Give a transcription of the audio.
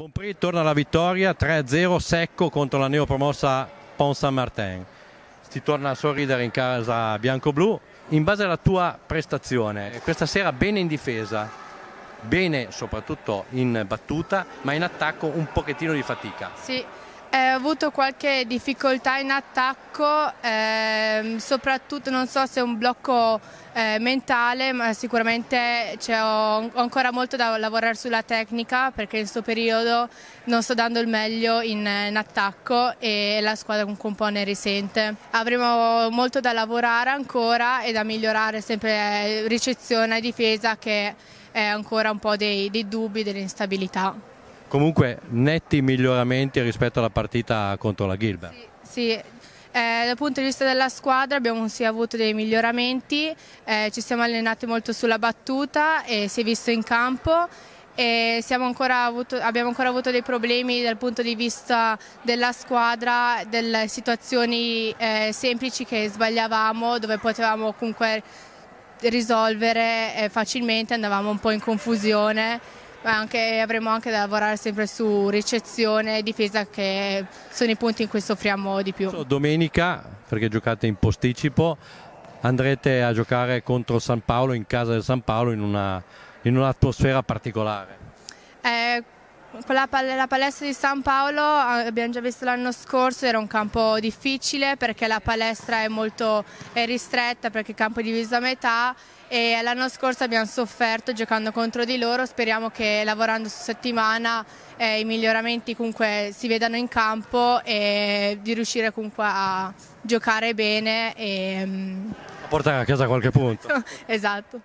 Bonpri torna alla vittoria 3-0 secco contro la neopromossa Pont Saint-Martin. Ti torna a sorridere in casa bianco-blu. In base alla tua prestazione, questa sera bene in difesa, bene soprattutto in battuta, ma in attacco un pochettino di fatica. Sì, eh, ho avuto qualche difficoltà in attacco, ehm, soprattutto non so se è un blocco eh, mentale, ma sicuramente cioè, ho, ho, ancora molto da lavorare sulla tecnica perché in questo periodo non sto dando il meglio in, in attacco e la squadra comunque un po' ne risente. Avremo molto da lavorare ancora e da migliorare sempre eh, ricezione e difesa che è ancora un po' dei, dei dubbi, dell'instabilità. Comunque netti miglioramenti rispetto alla partita contro la Gilbert. Sì, sì. Eh, dal punto di vista della squadra abbiamo sì avuto dei miglioramenti, eh, ci siamo allenati molto sulla battuta e si è visto in campo e ancora avuto, abbiamo ancora avuto dei problemi dal punto di vista della squadra, delle situazioni eh, semplici che sbagliavamo dove potevamo comunque risolvere eh, facilmente, andavamo un po' in confusione anche, avremo anche da lavorare sempre su ricezione e difesa che sono i punti in cui soffriamo di più. Domenica, perché giocate in posticipo, andrete a giocare contro San Paolo in casa del San Paolo in, un'atmosfera un particolare. Eh, con la, la, palestra di San Paolo eh, abbiamo già visto l'anno scorso, era un campo difficile perché la palestra è molto è ristretta perché il campo è diviso a metà e l'anno scorso abbiamo sofferto giocando contro di loro, speriamo che lavorando su settimana eh, i miglioramenti comunque si vedano in campo e di riuscire comunque a giocare bene. E, a mm, portare a casa qualche punto. esatto.